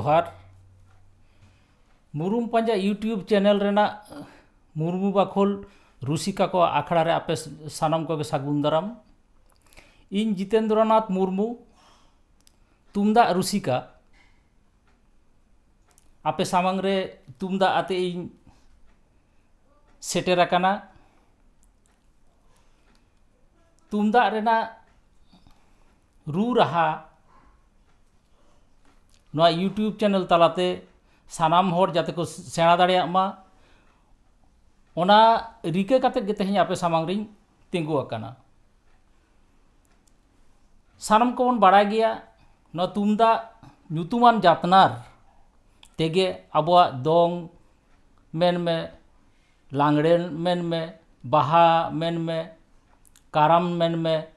ᱡᱚᱦᱟᱨ ᱢᱩᱨᱩᱢ ᱯᱟᱸᱡᱟ YouTube channel ᱨᱮᱱᱟᱜ ᱢᱩᱨᱢᱩ ᱵᱟᱠᱷᱳᱞ ᱨᱩᱥᱤᱠᱟ ᱠᱚ ᱟᱠᱷᱲᱟ ᱨᱮ ᱟᱯᱮ ᱥᱟᱱᱟᱢ ᱠᱚᱜᱮ ᱥᱟᱹᱜᱩᱱ ᱫᱟᱨᱟᱢ ᱤᱧ ᱡᱤᱛᱮᱱᱫᱨᱚᱱᱟᱛᱷ ᱢᱩᱨᱢᱩ ᱛᱩᱢᱫᱟᱜ ᱨᱩᱥᱤᱠᱟ ᱟᱯᱮ ᱥᱟᱢᱟᱝ ᱨᱮ ᱛᱩᱢᱫᱟᱜ ᱟᱛᱮ ᱤᱧ ᱥᱮᱴᱮᱨ ᱟᱠᱟᱱᱟ ᱛᱩᱢᱫᱟᱜ ᱨᱮᱱᱟᱜ ᱨᱩ ᱨᱟᱦᱟ ना यूट्यूब चैनल तलाते सामान हर जाते को सेड़ा दाड़ा रिकाते तेज आपे सामांग तेगून सामान को बड़ा गया तुमदा जातनार तेगे अब दंग में लांगड़े में बहा में में में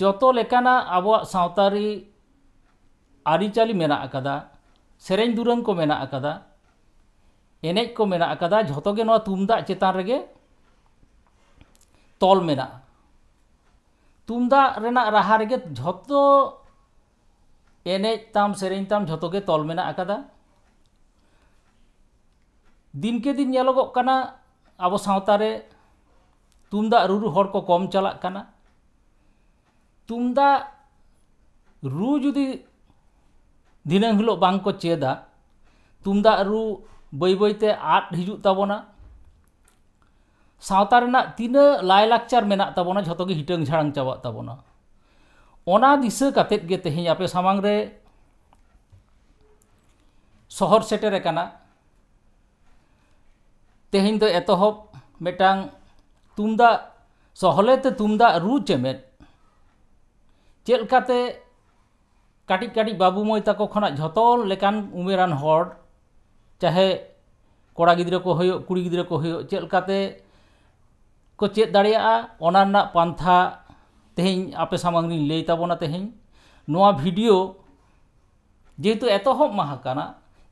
जो लेकाना अब सातारी ᱟᱹᱨᱤᱪᱟᱹᱞᱤ ᱢᱮᱱᱟᱜ ᱟᱠᱟᱫᱟ ᱥᱮᱨᱮᱧ ᱫᱩᱨᱟᱹᱝ ᱠᱚ ᱢᱮᱱᱟᱜ ᱟᱠᱟᱫᱟ ᱮᱱᱮᱡ ᱠᱚ ᱢᱮᱱᱟᱜ ᱟᱠᱟᱫᱟ ᱡᱷᱚᱛᱚ ᱜᱮ ᱱᱚᱣᱟ ᱛᱩᱢᱫᱟᱜ ᱪᱮᱛᱟᱱ ᱨᱮᱜᱮ ᱛᱚᱞ ᱢᱮᱱᱟᱜᱼᱟ ᱛᱩᱢᱫᱟᱜ ᱨᱮᱱᱟᱜ ᱨᱟᱦᱟ ᱨᱮᱜᱮ ᱡᱷᱚᱛᱚ ᱮᱱᱮᱡ ᱛᱟᱢ ᱥᱮᱨᱮᱧ ᱛᱟᱢ ᱡᱷᱚᱛᱚ ᱜᱮ ᱛᱚᱞ ᱢᱮᱱᱟᱜ ᱟᱠᱟᱫᱟ ᱫᱤᱱᱠᱮ ᱫᱤᱱ ᱧᱮᱞᱚᱜᱚᱜ ᱠᱟᱱᱟ ᱟᱵᱚ ᱥᱟᱶᱛᱟ ᱨᱮ ᱛᱩᱢᱫᱟᱜ ᱨᱩᱨᱩ ᱦᱚᱲ ᱠᱚ ᱠᱚᱢ ᱪᱟᱞᱟᱜ ᱠᱟᱱᱟ ᱛᱩᱢᱫᱟᱜ ᱨᱩ ᱡᱩᱫᱤ ᱫᱤᱱᱟᱹᱢ ᱦᱤᱞᱳᱜ ᱵᱟᱝᱠᱚ ᱪᱮᱫᱟ ᱛᱩᱢᱫᱟᱜ ᱨᱩ ᱵᱟᱹᱭ ᱵᱟᱹᱭᱛᱮ ᱟᱫ ᱦᱤᱡᱩᱜ ᱛᱟᱵᱚᱱᱟ ᱥᱟᱶᱛᱟ ᱨᱮᱱᱟᱜ ᱛᱤᱱᱟᱹᱜ ᱞᱟᱭᱼᱞᱟᱠᱪᱟᱨ ᱢᱮᱱᱟᱜ ᱛᱟᱵᱚᱱᱟ ᱡᱷᱚᱛᱚ ᱜᱮ ᱦᱤᱴᱟᱹᱝ ᱡᱷᱟᱲᱟᱝ ᱪᱟᱵᱟᱜ ᱛᱟᱵᱚᱱᱟ ᱚᱱᱟ ᱫᱤᱥᱟᱹ ᱠᱟᱛᱮᱫ ᱜᱮ ᱛᱮᱦᱮᱧ ᱟᱯᱮ ᱥᱟᱢᱟᱝ ᱨᱮ ᱥᱚᱦᱚᱨ ᱥᱮᱴᱮᱨ ᱟᱠᱟᱱᱟ ᱛᱮᱦᱮᱧ ᱫᱚ ᱮᱛᱚᱦᱚᱵ ᱢᱤᱫᱴᱟᱝ ᱛᱩᱢᱫᱟᱜ ᱥᱚᱦᱞᱮᱛᱮ ᱛᱩᱢᱫᱟᱜ ᱨᱩ ᱪᱮᱢᱮᱫ ᱪᱮᱫ ᱞᱮᱠᱟᱛᱮ कटिज कटिज बाबू मई तक खना जो लेकान उमेरान चाहे कड़ा गिद्रा को कुड़ी गिद्रा को चलकाते को चेद दाड़ा पान्था तेहन आपे सामांगी लई ताबना तेहन भिडियो जेहेतु एतहब माहाकाना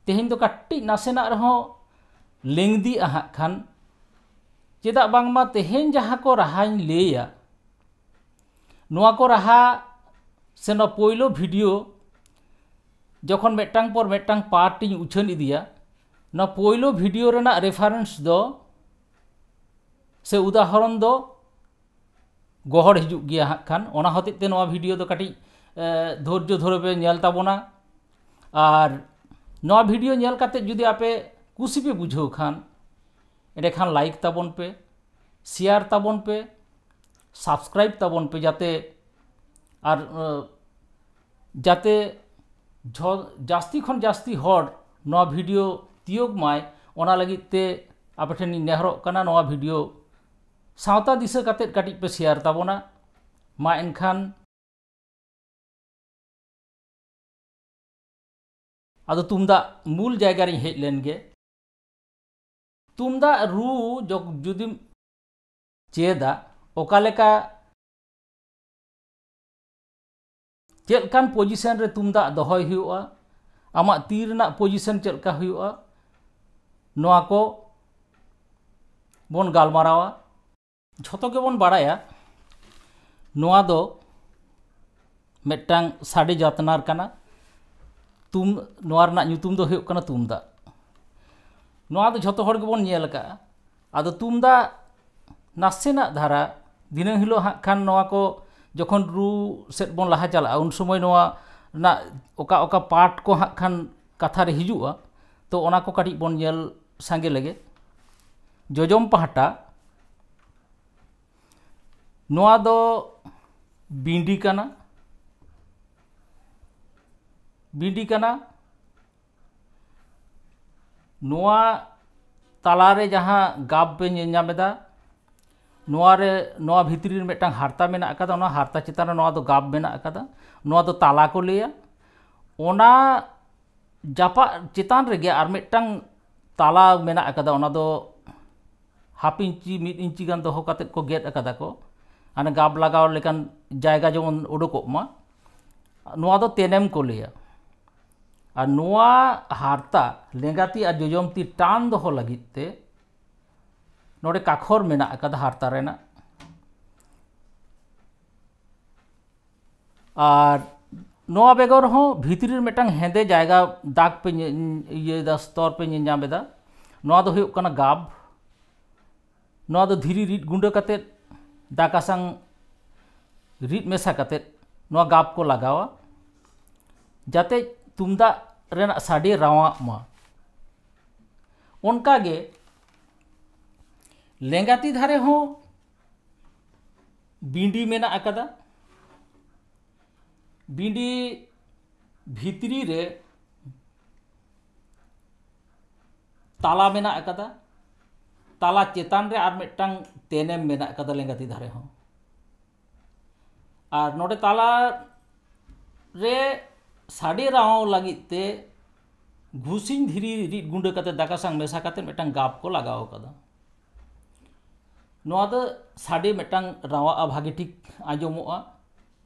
तेहन तो कटिज नासेना रहो लेंगदी आहाक खान चेदा बांगमा तेहन जहाँ को रहाई लैया को रहा ᱥᱮ ᱱᱚᱣᱟ ᱯᱳᱭᱞᱳ ᱵᱷᱤᱰᱤᱭᱳ ᱡᱚᱠᱷᱚᱱ ᱢᱤᱫᱴᱟᱝ ᱯᱚᱨ ᱢᱤᱫᱴᱟᱝ ᱯᱟᱨᱴ ᱤᱧ ᱩᱪᱷᱟᱹᱱ ᱤᱫᱤᱭᱟ ᱱᱚᱣᱟ ᱯᱳᱭᱞᱳ ᱵᱷᱤᱰᱤᱭᱳ ᱨᱮᱱᱟᱜ ᱨᱮᱯᱷᱟᱨᱮᱱᱥ ᱫᱚ ᱥᱮ ᱩᱫᱟᱦᱚᱨᱚᱱ ᱫᱚ ᱜᱚᱦᱚᱲ ᱦᱤᱡᱩᱜ ᱜᱮᱭᱟ ᱦᱟᱸᱜ ᱠᱷᱟᱱ ᱚᱱᱟ ᱦᱚᱛᱮᱡ ᱛᱮ ᱱᱚᱣᱟ ᱵᱷᱤᱰᱤᱭᱳ ᱫᱚ ᱠᱟᱹᱴᱤᱡ ᱫᱷᱳᱨᱡᱚ ᱫᱷᱚᱨᱮ ᱯᱮ ᱧᱮᱞ ᱛᱟᱵᱚᱱᱟ ᱟᱨ ᱱᱚᱣᱟ ᱵᱷᱤᱰᱤᱭᱳ ᱧᱮᱞ ᱠᱟᱛᱮᱫ ᱡᱩᱫᱤ ᱟᱯᱮ ᱠᱩᱥᱤ ᱯᱮ ᱵᱩᱡᱷᱟᱹᱣ ᱠᱷᱟᱱ ᱮᱸᱰᱮᱠᱷᱟᱱ ᱞᱟᱭᱤᱠ ᱛᱟᱵᱚᱱ ᱯᱮ ᱥᱮᱭᱟᱨ ᱛᱟᱵᱚᱱ ᱯᱮ ᱥᱟᱵᱥᱠᱨᱟᱭᱤᱵ ᱛᱟᱵᱚᱱ ᱯᱮ ᱡᱟᱛᱮ ᱟᱨ ᱡᱟᱛᱮ ᱡᱟᱹᱥᱛᱤ ᱠᱷᱚᱱ ᱡᱟᱹᱥᱛᱤ ᱦᱚᱲ ᱱᱚᱣᱟ ᱵᱷᱤᱰᱤᱭᱳ ᱛᱤᱭᱳᱜ ᱢᱟᱭ ᱚᱱᱟ ᱞᱟᱹᱜᱤᱫ ᱛᱮ ᱟᱯᱮ ᱴᱷᱮᱱᱤᱧ ᱱᱮᱦᱚᱨᱚᱜ ᱠᱟᱱᱟ ᱱᱚᱣᱟ ᱵᱷᱤᱰᱤᱭᱳ ᱥᱟᱶᱛᱟ ᱫᱤᱥᱟᱹ ᱠᱟᱛᱮᱫ ᱠᱟᱹᱴᱤᱡ ᱯᱮ ᱥᱮᱭᱟᱨ ᱛᱟᱵᱚᱱᱟ ᱢᱟ ᱮᱱᱠᱷᱟᱱ ᱟᱫᱚ ᱛᱩᱢᱫᱟᱜ ᱢᱩᱞ ᱡᱟᱭᱜᱟ ᱨᱤᱧ ᱦᱮᱡ ᱞᱮᱱ ᱜᱮ ᱛᱩᱢᱫᱟᱜ ᱨᱩ ᱡᱩᱫᱤᱢ ᱪᱮᱫᱟ ᱚᱠᱟ ᱞᱮᱠᱟ ᱪᱮᱫᱠᱟᱱ ᱯᱚᱡᱤᱥᱚᱱ ᱨᱮ ᱛᱩᱢᱫᱟᱜ ᱫᱚᱦᱚᱭ ᱦᱩᱭᱩᱜᱼᱟ ᱟᱢᱟᱜ ᱛᱤ ᱨᱮᱱᱟᱜ ᱯᱚᱡᱤᱥᱚᱱ ᱪᱮᱫᱠᱟ ᱦᱩᱭᱩᱜᱼᱟ ᱱᱚᱣᱟ ᱠᱚ ᱵᱚᱱ ᱜᱟᱞᱢᱟᱨᱟᱣᱟ ᱡᱷᱚᱛᱚ ᱜᱮᱵᱚᱱ ᱵᱟᱲᱟᱭᱟ ᱱᱚᱣᱟ ᱫᱚ ᱢᱤᱫᱴᱟᱝ ᱥᱟᱰᱮ ᱡᱟᱛᱱᱟᱨ ᱠᱟᱱᱟ ᱛᱩᱢ ᱱᱚᱣᱟ ᱨᱮᱱᱟᱜ ᱧᱩᱛᱩᱢ ᱫᱚ ᱦᱩᱭᱩᱜ ᱠᱟᱱᱟ ᱛᱩᱢᱫᱟᱜ ᱱᱚᱣᱟ ᱫᱚ ᱡᱷᱚᱛᱚ ᱦᱚᱲ ᱜᱮᱵᱚᱱ ᱧᱮᱞ ᱠᱟᱜᱼᱟ ᱟᱫᱚ ᱛᱩᱢᱫᱟᱜ ᱱᱟᱥᱮᱱᱟᱜ ᱫᱷᱟᱨᱟ ᱫᱤᱱᱟᱹᱢ ᱦᱤᱞᱳᱜ ᱦᱟᱸᱜ ᱠᱷᱟᱱ ᱱᱚᱣᱟ ᱠᱚ जो रू सद बन लहा चला उन समय ना पार्ट को हाँ खान कथा हजूआ तो कटी बन संगे लगे जजम पहाटा ना दो बिंडी काना बिंडी काना नुआ तलारे जहाँ गाब पे भितर मेटा हारता मे हारता चितान गाब मे तला को लिया जापा चितान रगे और मेटा तला मे हाफ इंची मिड इंची गान दो को गेद को हाँ गाब लगाव लेकान जगह जेमन उडुकमा तेनेम को लिया और हारता लेंगाती और जोजमती टान दो लगते नोड़े काखर मे हारता रहना और नवा बेगर हों भर मेटा हेदे जैगा दाग पे स्तर पे नामा ना तो होना गाब ना तो धीरी रिट गुंड दाग आसा रिट मेसा कर गाब को लगावा जाते तुमदा साड़ी रावा उनका लेंगाती धारे हों बिंडी में ना बिंडी भित्री रे ताला में ना ताला चेतान रे आर मेटां तेनेम में ना अकदा लेंगाती धारे हों आर नोटे ताला रे साड़ी राहों लगी ते घुसीन धीरी गुंडे कते दाका संग मेसा कते मेटां गाप को लगाओ कदा ᱱᱚᱣᱟ ᱫᱚ ᱥᱟᱰᱮ ᱢᱤᱫᱴᱟᱝ ᱨᱟᱣᱟᱜᱼᱟ ᱵᱷᱟᱜᱮ ᱴᱷᱤᱠ ᱟᱸᱡᱚᱢᱚᱜᱼᱟ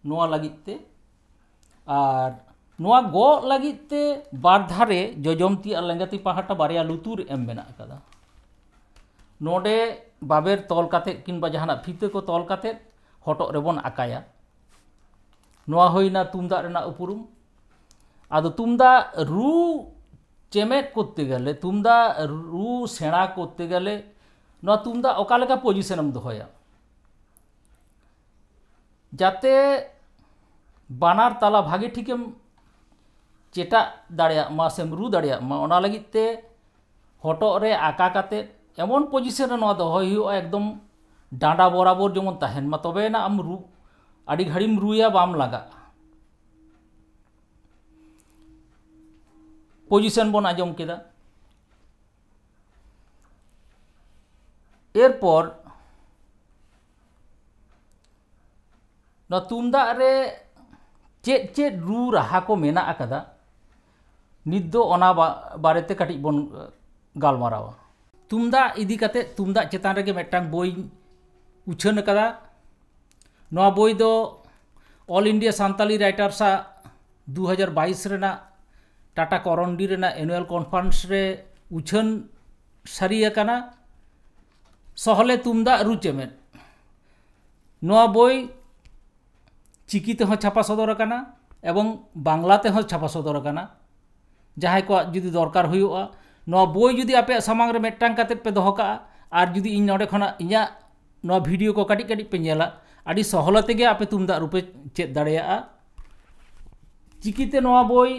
ᱱᱚᱣᱟ ᱞᱟᱹᱜᱤᱫ ᱛᱮ ᱟᱨ ᱱᱚᱣᱟ ᱜᱚᱜ ᱞᱟᱹᱜᱤᱫ ᱛᱮ ᱵᱟᱨ ᱫᱷᱟᱨᱮ ᱡᱚᱡᱚᱢᱛᱤ ᱟᱨ ᱞᱮᱸᱜᱟᱛᱤ ᱯᱟᱦᱴᱟ ᱵᱟᱨᱭᱟ ᱞᱩᱛᱩᱨ ᱮᱢ ᱢᱮᱱᱟᱜ ᱟᱠᱟᱫᱟ ᱱᱚᱰᱮ ᱵᱟᱵᱮᱨ ᱛᱚᱞ ᱠᱟᱛᱮᱫ ᱠᱤᱝᱵᱟ ᱡᱟᱦᱟᱱᱟᱜ ᱯᱷᱤᱛᱟᱹ ᱠᱚ ᱛᱚᱞ ᱠᱟᱛᱮᱫ ᱦᱚᱴᱚᱜ ᱨᱮᱵᱚᱱ ᱟᱠᱟᱭᱟ ᱱᱚᱣᱟ ᱦᱩᱭᱱᱟ ᱛᱩᱢᱫᱟᱜ ᱨᱮᱱᱟᱜ ᱩᱯᱨᱩᱢ ᱟᱫᱚ ᱛᱩᱢᱫᱟᱜ ᱨᱩ ᱪᱮᱢᱮᱫ করতে গেলে তুমদা রু সেড়া করতে গেলে ना तुमदा ओकालेका पोजिशनम जाते बानार ताला भागे ठीक चेटा दाड़िया रू दाड़िया मा आका काते एमन पोजिशन रे एकदम डांडा बराबर जेमन तहन मा तबे आम रू आड़ी घड़ीम रूया बाम लगा पोजिशन बन आजम केदा এরপর ᱛᱩᱢᱫᱟᱜ ᱨᱮ ᱪᱮᱫ ᱪᱮᱫ ᱨᱩ ᱨᱟᱦᱟ ᱠᱚ ᱢᱮᱱᱟᱜ ᱟᱠᱟᱫᱟ ᱱᱤᱛ ᱫᱚ ᱚᱱᱟ ᱵᱟᱨᱮᱛᱮ ᱠᱟᱹᱴᱤᱡ ᱵᱚᱱ ᱜᱟᱞᱢᱟᱨᱟᱣᱟ ᱛᱩᱢᱫᱟᱜ ᱤᱫᱤ ᱠᱟᱛᱮᱫ ᱛᱩᱢᱫᱟᱜ ᱪᱮᱛᱟᱱ ᱨᱮᱜᱮ ᱢᱤᱫᱴᱟᱝ ᱵᱳᱭ ᱩᱪᱷᱟᱹᱱ ᱟᱠᱟᱫᱟ ᱱᱚᱣᱟ ᱵᱳᱭ ᱫᱚ ᱚᱞ ᱤᱱᱰᱤᱭᱟ ᱥᱟᱱᱛᱟᱞᱤ ᱨᱟᱭᱴᱟᱨᱥᱟᱜ ᱫᱩ ᱦᱟᱡᱟᱨ ᱵᱟᱭᱤᱥ ᱨᱮᱱᱟᱜ ᱴᱟᱴᱟ ᱠᱚᱨᱚᱱᱰᱤ ᱨᱮᱱᱟᱜ ᱮᱱᱩᱭᱟᱞ ᱠᱚᱱফᱟᱨᱮᱱᱥ ᱨᱮ ᱩᱪᱷᱟᱹᱱ ᱥᱟᱹᱨᱤ ᱟᱠᱟᱱᱟ ᱥᱚᱦᱞᱮ ᱛᱩᱢᱫᱟᱜ ᱨᱩ ᱪᱮᱢᱮᱫ ᱱᱚᱣᱟ ᱵᱳᱭ ᱪᱤᱠᱤ ᱛᱮᱦᱚᱸ ᱪᱷᱟᱯᱟ ᱥᱚᱫᱚᱨ ᱟᱠᱟᱱᱟ ᱮᱵᱚᱝ ᱵᱟᱝᱞᱟ ᱛᱮᱦᱚᱸ ᱪᱷᱟᱯᱟ ᱥᱚᱫᱚᱨ ᱟᱠᱟᱱᱟ ᱡᱟᱦᱟᱸᱭ ᱠᱚᱣᱟᱜ ᱡᱩᱫᱤ ᱫᱚᱨᱠᱟর ᱦᱩᱭᱩᱜᱼᱟ ᱱᱚᱣᱟ ᱵᱳᱭ ᱡᱩᱫᱤ ᱟᱯᱮᱭᱟᱜ ᱥᱟᱢᱟᱝ ᱨᱮ ᱢᱤᱫᱴᱟᱝ ᱠᱟᱛᱮᱫ ᱯᱮ ᱫᱚᱦᱚ ᱠᱟᱜᱼᱟ ᱟᱨ ᱡᱩᱫᱤ ᱤᱧ ᱱᱚᱰᱮ ᱠᱷᱚᱱᱟᱜ ᱤᱧᱟᱹᱜ ᱱᱚᱣᱟ ᱵᱷᱤᱰᱤᱭᱳ ᱠᱚ ᱠᱟᱹᱴᱤᱡ ᱠᱟᱹᱴᱤᱡ ᱯᱮ ᱧᱮᱞᱟ ᱟᱹᱰᱤ ᱥᱚᱦᱞᱮ ᱛᱮᱜᱮ ᱟᱯᱮ ᱛᱩᱢᱫᱟᱜ ᱨᱩᱯᱮ ᱪᱮᱫ ᱫᱟᱲᱮᱭᱟᱜᱼᱟ ᱪᱤᱠᱤᱛᱮ ᱱᱚᱣᱟ ᱵᱳᱭ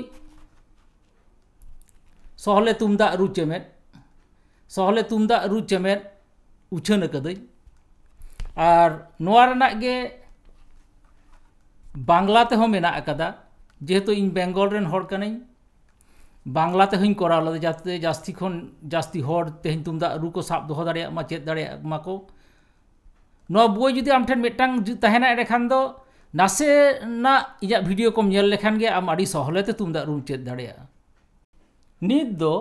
ᱥᱚᱦᱞᱮ ᱛᱩᱢᱫᱟᱜ ᱨᱩ ᱪᱮᱢᱮᱫ ᱥᱚᱦᱞᱮ ᱛᱩᱢᱫᱟᱜ ᱨᱩ ᱪᱮᱢᱮᱫ ᱩᱪᱷᱟᱹᱱ ᱟᱠᱟᱫᱟᱹᱧ ᱟᱨ ᱱᱚᱣᱟ ᱨᱮᱱᱟᱜ ᱜᱮ ᱵᱟᱝᱞᱟ ᱛᱮᱦᱚᱸ ᱢᱮᱱᱟᱜ ᱟᱠᱟᱫᱟ ᱡᱮᱦᱮᱛᱩ ᱤᱧ ᱵᱮᱝᱜᱚᱞ ᱨᱮᱱ ᱦᱚᱲ ᱠᱟᱹᱱᱟᱹᱧ ᱵᱟᱝᱞᱟ ᱛᱮᱦᱚᱸᱧ ᱠᱚᱨᱟᱣ ᱞᱮᱫᱟ ᱡᱟᱛᱮ ᱡᱟᱹᱥᱛᱤ ᱠᱷᱚᱱ ᱡᱟᱹᱥᱛᱤ ᱦᱚᱲ ᱛᱮᱦᱮᱧ ᱛᱩᱢᱫᱟᱜ ᱨᱩ ᱠᱚ ᱥᱟᱵ ᱫᱚᱦᱚ ᱫᱟᱲᱮᱭᱟᱜ ᱢᱟ ᱪᱮᱫ ᱫᱟᱲᱮᱭᱟᱜ ᱢᱟᱠᱚ ᱱᱚᱣᱟ ᱵᱳᱭ ᱡᱩᱫᱤ ᱟᱢ ᱴᱷᱮᱱ ᱢᱤᱫᱴᱟᱝ ᱛᱟᱦᱮᱱᱟ ᱮᱸᱰᱮᱠᱷᱟᱱ ᱫᱚ ᱱᱟᱥᱮᱱᱟᱜ ᱤᱧᱟᱹᱜ ᱵᱷᱤᱰᱤᱭᱳ ᱠᱚᱢ ᱧᱮᱞ ᱞᱮᱠᱷᱟᱱ ᱜᱮ ᱟᱢ ᱟᱹᱰᱤ ᱥᱚᱦᱞᱮᱛᱮ ᱛᱩᱢᱫᱟᱜ ᱨᱩᱢ ᱪᱮᱫ ᱫᱟᱲᱮᱭᱟᱜᱼᱟ ᱱᱤᱛ ᱫᱚ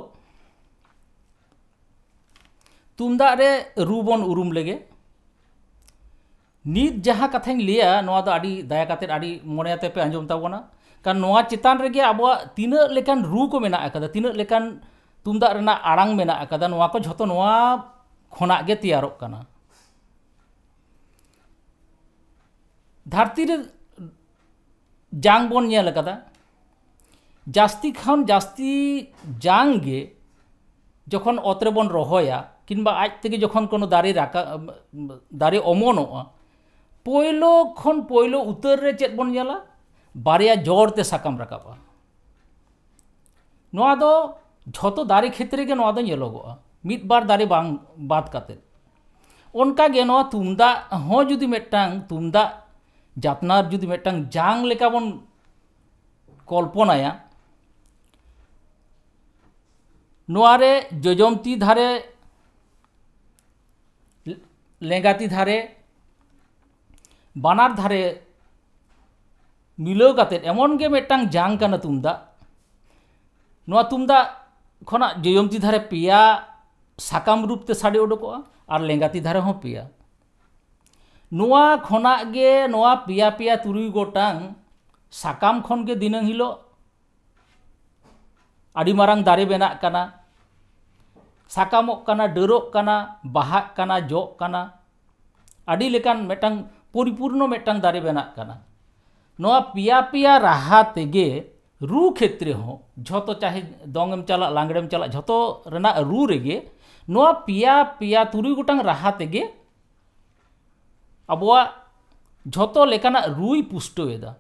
ᱛᱩᱢᱫᱟᱜ ᱨᱮ ᱨᱩ ᱵᱚᱱ ᱩᱨᱩᱢ ᱞᱮᱜᱮ ᱱᱤᱛ ᱡᱟᱦᱟᱸ ᱠᱟᱛᱷᱟᱧ ᱞᱟᱹᱭᱟ ᱱᱚᱣᱟ ᱫᱚ ᱟᱹᱰᱤ ᱫᱟᱭᱟ ᱠᱟᱛᱮᱫ ᱟᱹᱰᱤ ᱢᱚᱱᱮᱭᱟᱛᱮ ᱯᱮ ᱟᱸᱡᱚᱢ ᱛᱟᱵᱚᱱᱟ ᱠᱟᱨᱚᱱ ᱱᱚᱣᱟ ᱪᱮᱛᱟᱱ ᱨᱮᱜᱮ ᱟᱵᱚᱣᱟᱜ ᱛᱤᱱᱟᱹᱜ ᱞᱮᱠᱟᱱ ᱨᱩ ᱠᱚ ᱢᱮᱱᱟᱜ ᱟᱠᱟᱫᱟ ᱛᱤᱱᱟᱹᱜ ᱞᱮᱠᱟᱱ ᱛᱩᱢᱫᱟᱜ ᱨᱮᱱᱟᱜ ᱟᱲᱟᱝ ᱢᱮᱱᱟᱜ ᱟᱠᱟᱫᱟ ᱱᱚᱣᱟ ᱠᱚ ᱡᱷᱚᱛᱚ ᱱᱚᱣᱟ ᱠᱷᱚᱱᱟᱜ ᱜᱮ ᱛᱮᱭᱟᱨᱚᱜ ᱠᱟᱱᱟ ᱫᱷᱟᱹᱨᱛᱤ ᱨᱮ ᱡᱟᱝ ᱵᱚᱱ ᱧᱮᱞ ᱟᱠᱟᱫᱟ ᱡᱟᱹᱥᱛᱤ ᱠᱷᱚᱱ ᱡᱟᱹᱥᱛᱤ ᱡᱟᱝ ᱜᱮ ᱡᱚᱠᱷᱚᱱ ᱚᱛ ᱨᱮᱵᱚᱱ ᱨᱚᱦᱚᱭᱟ কিংবা আজ থেকে যখন কোনো দাড়ি রাখা দাড়ি অমন পৈল খন পৈল উত্তর রে চেত বন জালা বারিয়া জড়তে সাকাম রাখা নোয়া দো যত দাঁড়ি ক্ষেত্রে গে নয় দো জেলগোয়া মিদবার দাঁড়ি বাং বাদ কাতে অনকা গে নয় তুমদা হ যদি মেটাং তুমদা যাতনার যদি মেটাং জাং লেকা বন কল্পনায় নোয়ারে যজমতি ধারে লেঙ্গাতি ধারে বানার ধারে মিলাও কাতে এমন গে মেটাং জাং কানা তুমদা নোয়া তুমদা খনা জয়মতি ধারে পিয়া সাকাম রূপতে সাড়ে ওডকোয়া আর লেঙ্গাতি ধারে হো পিয়া নোয়া খনা গে নোয়া পিয়া পিয়া তুরুই গোটাং সাকাম খন গে দিনং হিলো আড়ি মারাং দারে বেনা কানা साकाम डरना बहा जोकान परिपूर्ण मेटा दारे बना पे पे राहा तेगे रू क्षेत्र जो तो चाहे दंग चला चल चला जो तो रु रेगे पे पिया तुरु गोटांग राहा तेगे अब जो तो रुई पुष्टा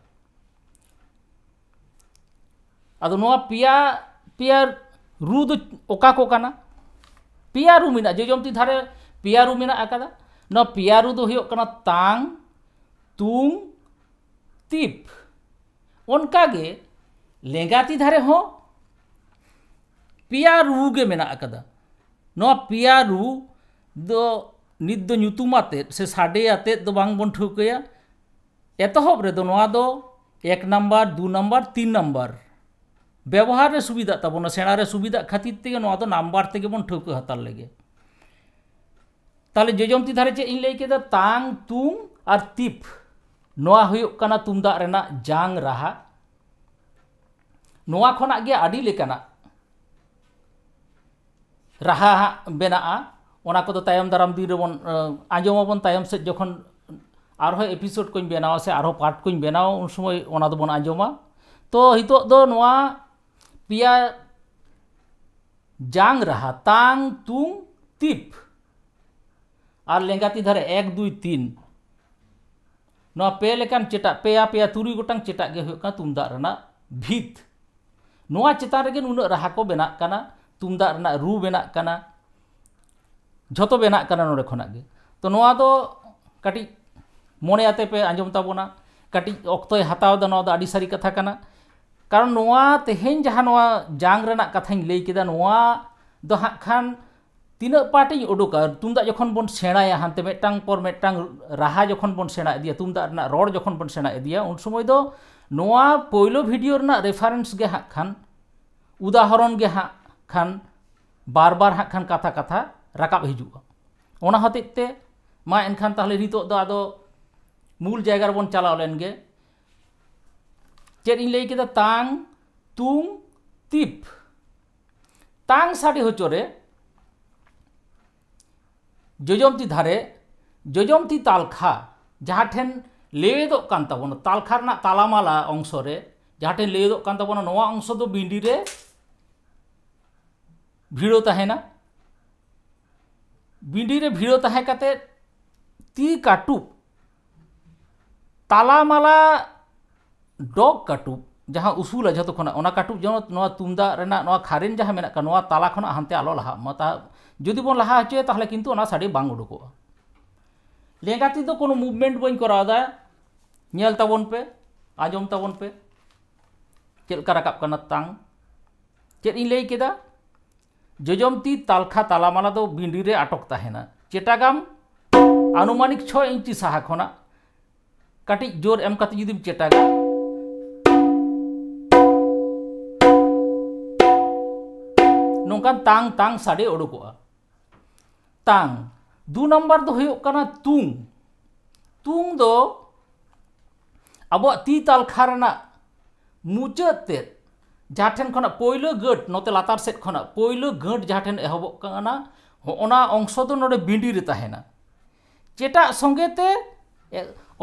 अब पिया पिया रुद को पे रू में जोजम ती धारे पे रू में पे रू दो तांग तुंग तिप उनका लेंगा ती धारे हो पे रू गे में पे रू दो नित से साडे आते दो बांग बन ठुकया एतहब रे दो एक नम्बर दो नम्बर तीन नम्बर ᱵᱮᱵᱚᱦᱟᱨ ᱨᱮ ᱥᱩᱵᱤᱫᱷᱟᱜ ᱛᱟᱵᱚᱱᱟ ᱥᱮᱬᱟ ᱨᱮ ᱥᱩᱵᱤᱫᱷᱟᱜ ᱠᱷᱟᱹᱛᱤᱨ ᱛᱮᱜᱮ ᱱᱚᱣᱟ ᱫᱚ ᱱᱟᱢᱵᱟᱨ ᱛᱮᱜᱮ ᱵᱚᱱ ᱴᱷᱟᱹᱣᱠᱟᱹ ᱦᱟᱛᱟᱲ ᱞᱮᱜᱮ ᱛᱟᱦᱞᱮ ᱡᱚᱡᱚᱢᱛᱤ ᱫᱷᱟᱨᱮ ᱪᱮᱫ ᱤᱧ ᱞᱟᱹᱭ ᱠᱮᱫᱟ ᱛᱟᱝ ᱛᱩᱝ ᱟᱨ ᱛᱤᱯ ᱱᱚᱣᱟ ᱦᱩᱭᱩᱜ ᱠᱟᱱᱟ ᱛᱩᱢᱫᱟᱜ ᱨᱮᱱᱟᱜ ᱡᱟᱝ ᱨᱟᱦᱟ ᱱᱚᱣᱟ ᱠᱷᱚᱱᱟᱜ ᱜᱮ ᱟᱹᱰᱤ ᱞᱮᱠᱟᱱᱟᱜ ᱨᱟᱦᱟ ᱦᱟᱸᱜ ᱵᱮᱱᱟᱜᱼᱟ ᱚᱱᱟ ᱠᱚᱫᱚ ᱛᱟᱭᱚᱢ ᱫᱟᱨᱟᱢ ᱫᱤᱱ ᱨᱮᱵᱚᱱ ᱟᱸᱡᱚᱢᱟᱵᱚᱱ ᱛᱟᱭᱚᱢ ᱥᱮᱫ ᱡᱚᱠᱷᱚᱱ ᱟᱨᱦᱚᱸ ᱮᱯᱤᱥᱳᱰ ᱠᱚᱧ ᱵᱮᱱᱟᱣᱟ ᱥᱮ ᱟᱨᱦᱚᱸ ᱯᱟᱴ ᱠᱚᱧ ᱵᱮᱱᱟᱣᱟ ᱩᱱ ᱥᱚᱢᱚᱭ ᱚᱱᱟ ᱫᱚᱵᱚᱱ ᱟᱸᱡᱚᱢᱟ ᱛᱚ ᱱᱤᱛᱚᱜ ᱫᱚ ᱱᱚᱣᱟ প্রিয়া জাং রাহা তাং তুং তিপ আর লেঙ্গাতি ধারে এক দুই তিন না পে লেকান চেটা পেয়া পেয়া তুরি গোটাং চেটা গে হয়ে কানা তুমদা রানা ভিত নোয়া চেতান রেগে নুনা রাহা কো বেনা কানা তুমদা রানা রু বেনা কানা যত বেনা কানা নোড়ে খোনা গে তো নোয়া দো কাটি মনে আতে পে আঁজম তাবোনা কাটি অক্তয় হাতাও দা নোয়া দা আডি সারি কথা কানা কারণ নোয়া তেহেন যাহা নোয়া জাং রেনা কথাই লাই কেদা নোয়া ᱫᱚ ᱦᱟᱸᱜ ᱠᱷᱟᱱ ᱛᱤᱱᱟᱹᱜ ᱯᱟᱴᱤᱧ ᱩᱰᱩᱠᱟ ᱛᱩᱢᱫᱟᱜ ᱡᱚᱠᱷᱚᱱ ᱵᱚᱱ ᱥᱮᱬᱟᱭᱟ ᱦᱟᱱᱛᱮ ᱢᱤᱫᱴᱟᱝ ᱯᱚᱨ ᱢᱤᱫᱴᱟᱝ ᱨᱟᱦᱟ ᱡᱚᱠᱷᱚᱱ ᱵᱚᱱ ᱥᱮᱬᱟ ᱤᱫᱤᱭᱟ ᱛᱩᱢᱫᱟᱜ ᱨᱮᱱᱟᱜ ᱨᱚᱲ ᱡᱚᱠᱷᱚᱱ ᱵᱚᱱ ᱥᱮᱬᱟ ᱤᱫᱤᱭᱟ ᱩᱱ ᱥᱚᱢᱚᱭ ᱫᱚ ᱱᱚᱣᱟ ᱯᱳᱭᱞᱳ ᱵᱷᱤᱰᱤᱭᱳ ᱨᱮᱱᱟᱜ ᱨᱮᱯᱷᱟᱨᱮᱱᱥ ᱜᱮ ᱦᱟᱸᱜ ᱠᱷᱟᱱ ᱩᱫᱟᱦᱚᱨᱚᱱ ᱜᱮ ᱦᱟᱸᱜ ᱠᱷᱟᱱ ᱵᱟᱨ ᱵᱟᱨ ᱦᱟᱸᱜ ᱠᱷᱟᱱ ᱠᱟᱛᱷᱟ ᱠᱟᱛᱷᱟ ᱨᱟᱠᱟᱵ ᱦᱤᱡᱩᱜᱼᱟ ᱚᱱᱟ ᱦᱚᱛᱮᱡ ᱛᱮ ᱢᱟ ᱮᱱᱠᱷᱟᱱ ᱛᱟᱦᱞᱮ ᱱᱤᱛᱚᱜ ᱫᱚ ᱟᱫᱚ ᱢᱩᱞ ᱡᱟᱭᱜᱟ ᱨᱮᱵᱚᱱ ᱪᱟᱞᱟᱣ ᱞᱮᱱᱜᱮ ᱪᱮᱫ ᱤᱧ ᱞᱟᱹᱭ ᱠᱮᱫᱟ ᱛᱟᱝ ᱛᱩᱝ ᱛᱤᱯ ᱛᱟᱝ ᱥᱟᱰᱮ ᱦᱚᱪᱚᱨᱮ ᱡᱚᱡᱚᱢᱛᱤ ᱫᱷᱟᱨᱮ ᱡᱚᱡᱚᱢᱛᱤ ᱛᱟᱞᱠᱷᱟ ᱡᱟᱦᱟᱸ ᱴᱷᱮᱱ ᱞᱮᱣᱮᱫᱚᱜ ᱠᱟᱱ ᱛᱟᱵᱚᱱᱟ ᱛᱟᱞᱠᱷᱟ ᱨᱮᱱᱟᱜ ᱛᱟᱞᱟᱢᱟᱞᱟ ᱚᱝᱥᱚ ᱨᱮ ᱡᱟᱦᱟᱸ ᱴᱷᱮᱱ ᱞᱮᱣᱮᱫᱚᱜ ᱠᱟᱱ ᱛᱟᱵᱚᱱᱟ ᱱᱚᱣᱟ ᱚᱝᱥᱚ ᱫᱚ ᱵᱤᱸᱰᱤ ᱨᱮ ᱵᱷᱤᱲᱟᱹ ᱛᱟᱦᱮᱱᱟ ᱵᱤᱸᱰᱤ ᱨᱮ ᱵᱷᱤᱲᱟᱹ ᱛᱟᱦᱮᱸ ᱠᱟᱛᱮᱫ ᱛᱤ ᱠᱟᱹᱴᱩᱵ ᱛᱟᱞᱟᱢᱟᱞᱟ ᱰᱚᱜ ᱠᱟᱹᱴᱩᱵ ᱡᱟᱦᱟᱸ ᱩᱥᱩᱞᱟ ᱡᱷᱚᱛᱚ ᱠᱷᱚᱱᱟᱜ ᱚᱱᱟ ᱠᱟᱹᱴᱩᱵ ᱡᱮᱢᱚᱱ ᱱᱚᱣᱟ ᱛᱩᱢᱫᱟᱜ ᱨᱮᱱᱟᱜ ᱱᱚᱣᱟ ᱠᱷᱟᱨᱮᱱ ᱡᱟᱦᱟᱸ ᱢᱮᱱᱟᱜ ᱠᱟᱱᱟ ᱱᱚᱣᱟ ᱛᱟᱞᱟ ᱠᱷᱚᱱᱟᱜ ᱦᱟᱱᱛᱮ ᱟᱞᱚ ᱞᱟᱦᱟᱜ ᱢᱟ ᱛᱟ ᱡᱩᱫᱤ ᱵᱚᱱ ᱞᱟᱦᱟ ᱦᱚᱪᱚᱭᱟ ᱛᱟᱦᱚᱞᱮ ᱠᱤᱱᱛᱩ ᱚᱱᱟ ᱥᱟᱹᱲᱤ ᱵᱟᱝ ᱩᱰᱩᱠᱚᱜᱼᱟ ᱞᱮᱸᱜᱟ ᱛᱤ ᱫᱚ ᱠᱳᱱᱳ ᱢᱩᱵᱷᱢᱮᱱᱴ ᱵᱟᱹᱧ ᱠᱚᱨᱟᱣᱫᱟ ᱧᱮᱞ ᱛᱟᱵᱚᱱ ᱯᱮ ᱟᱸᱡᱚᱢ ᱛᱟᱵᱚᱱ ᱯᱮ ᱪᱮᱫ ᱞᱮᱠᱟ ᱨᱟᱠᱟᱵ ᱠᱟᱱᱟ ᱛᱟᱝ ᱪᱮᱫ ᱤᱧ ᱞᱟᱹᱭ ᱠᱮᱫᱟ ᱡᱚᱡᱚᱢ ᱛᱤ ᱛᱟᱞᱠᱷᱟ ᱛᱟᱞᱟᱢᱟᱞᱟ ᱫᱚ ᱵᱤᱸᱰᱤ ᱨᱮ ᱟᱴᱚᱠ ᱛᱟᱦᱮᱱᱟ ᱪᱮᱴᱟᱜᱟᱢ ᱟᱹᱱᱩᱢᱟᱱᱤᱠ ᱪᱷᱚ ᱤᱧᱪᱤ ᱥᱟᱦᱟ ᱠᱷᱚᱱᱟᱜ ᱠᱟᱹᱴᱤᱡ ᱡᱳᱨ ᱮᱢ ᱠᱟᱛᱮ ᱡᱩᱫᱤᱢ ᱪᱮᱴᱟᱜᱟ ᱱᱚᱝᱠᱟᱱ ᱛᱟᱝ ᱛᱟᱝ ᱥᱟᱰᱮ ᱩᱰᱩᱠᱚᱜᱼᱟ ᱛᱟᱝ ᱫᱩ ᱱᱟᱢᱵᱟᱨ ᱫᱚ ᱦᱩᱭᱩᱜ ᱠᱟᱱᱟ ᱛᱩᱝ ᱛᱩᱝ ᱫᱚ ᱟᱵᱚᱣᱟᱜ ᱛᱤ ᱛᱟᱞᱠᱷᱟ ᱨᱮᱱᱟᱜ ᱢᱩᱪᱟᱹᱫ ᱛᱮᱫ ᱡᱟᱦᱟᱸ ᱴᱷᱮᱱ ᱠᱷᱚᱱᱟᱜ ᱯᱳᱭᱞᱳ ᱜᱟᱹᱴ ᱱᱚᱛᱮ ᱞᱟᱛᱟᱨ ᱥᱮᱫ ᱠᱷᱚᱱᱟᱜ ᱯᱳᱭᱞᱳ ᱜᱟᱹᱴ ᱡᱟᱦᱟᱸ ᱴᱷᱮᱱ ᱮᱦᱚᱵᱚᱜ ᱠᱟᱱᱟ ᱦᱚᱸᱜᱼᱚᱱᱟ ᱚᱝᱥᱚ ᱫᱚ ᱱᱚᱰᱮ ᱵᱤᱸᱰᱤ ᱨᱮ ᱛᱟᱦᱮᱱᱟ ᱪᱮᱴᱟᱜ ᱥᱚᱸᱜᱮᱛᱮ